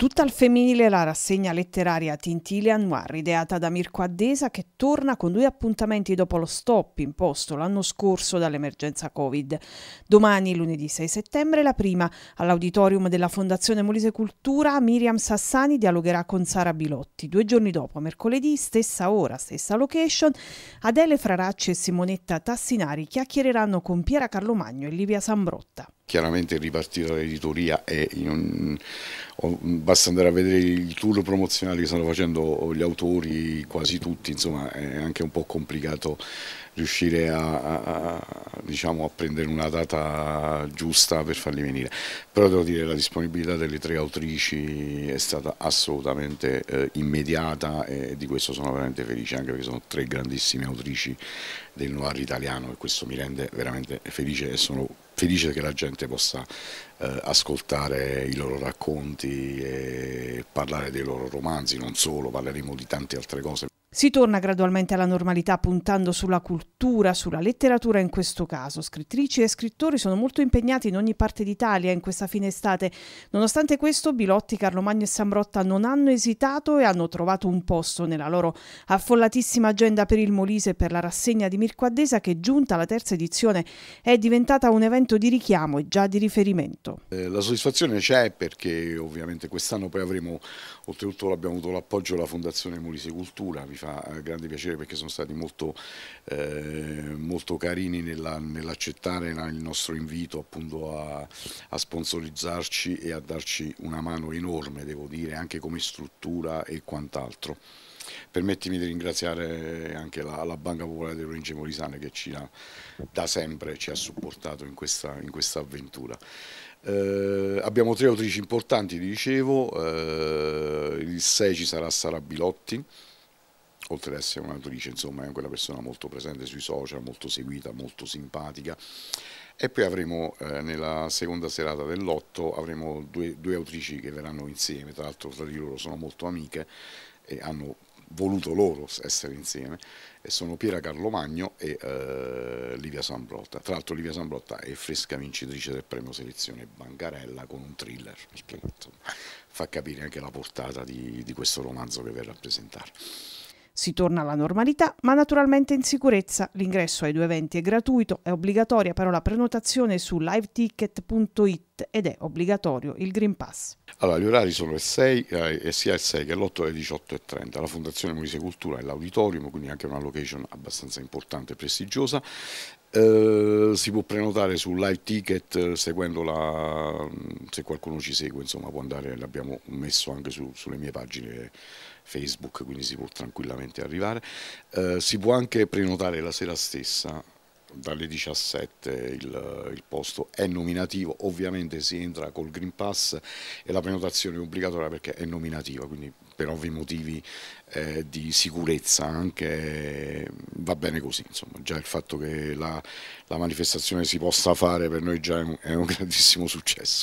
Tutta al femminile la rassegna letteraria Tintile Annoir, ideata da Mirko Addesa, che torna con due appuntamenti dopo lo stop imposto l'anno scorso dall'emergenza Covid. Domani, lunedì 6 settembre, la prima, all'auditorium della Fondazione Molise Cultura, Miriam Sassani dialogherà con Sara Bilotti. Due giorni dopo, mercoledì, stessa ora, stessa location, Adele Fraracci e Simonetta Tassinari chiacchiereranno con Piera Carlo Magno e Livia Sambrotta chiaramente ripartita l'editoria e un, basta andare a vedere il tour promozionale che stanno facendo gli autori, quasi tutti, insomma è anche un po' complicato riuscire a, a, a, diciamo, a prendere una data giusta per farli venire. Però devo dire che la disponibilità delle tre autrici è stata assolutamente eh, immediata e di questo sono veramente felice, anche perché sono tre grandissime autrici del noir italiano e questo mi rende veramente felice e sono felice che la gente possa eh, ascoltare i loro racconti e parlare dei loro romanzi, non solo, parleremo di tante altre cose. Si torna gradualmente alla normalità puntando sulla cultura, sulla letteratura in questo caso. Scrittrici e scrittori sono molto impegnati in ogni parte d'Italia in questa fine estate. Nonostante questo, Bilotti, Carlomagno e Sambrotta non hanno esitato e hanno trovato un posto nella loro affollatissima agenda per il Molise e per la rassegna di Mirko Addesa che, giunta alla terza edizione, è diventata un evento di richiamo e già di riferimento. Eh, la soddisfazione c'è perché ovviamente quest'anno poi avremo, oltretutto abbiamo avuto l'appoggio della Fondazione Molise Cultura, mi fa grande piacere perché sono stati molto, eh, molto carini nell'accettare il nostro invito appunto a, a, sponsorizzarci e a darci una mano enorme, devo dire, anche come struttura e quant'altro. Permettimi di ringraziare anche la, la Banca Popolare delle Province Molisane che ci ha, da sempre ci ha supportato in questa, in questa avventura. Eh, abbiamo tre autrici importanti, dicevo, eh, il 6 ci sarà Sara Bilotti, oltre ad essere un'autrice, insomma è anche una persona molto presente sui social, molto seguita, molto simpatica. E poi avremo eh, nella seconda serata dell'otto avremo due, due autrici che verranno insieme, tra l'altro tra di loro sono molto amiche e hanno voluto loro essere insieme e sono Piera Carlomagno e eh, Livia Sambrotta. Tra l'altro Livia Sambrotta è fresca vincitrice del premio selezione Bancarella con un thriller, che fa capire anche la portata di, di questo romanzo che verrà a presentare. Si torna alla normalità, ma naturalmente in sicurezza. L'ingresso ai due eventi è gratuito, è obbligatoria però la prenotazione su liveticket.it ed è obbligatorio il Green Pass. Allora, gli orari sono il 6, eh, sia il 6 che l'8 alle 18.30. La Fondazione Molise Cultura è l'auditorium, quindi anche una location abbastanza importante e prestigiosa. Eh, si può prenotare su live ticket eh, seguendo la, se qualcuno ci segue insomma può andare l'abbiamo messo anche su, sulle mie pagine facebook quindi si può tranquillamente arrivare eh, si può anche prenotare la sera stessa dalle 17 il, il, posto è nominativo, ovviamente si entra col Green Pass e la prenotazione è obbligatoria perché è nominativa, quindi per ovvi motivi eh, di sicurezza anche va bene così, insomma già il fatto che la, la manifestazione si possa fare per noi già è un, è un grandissimo successo.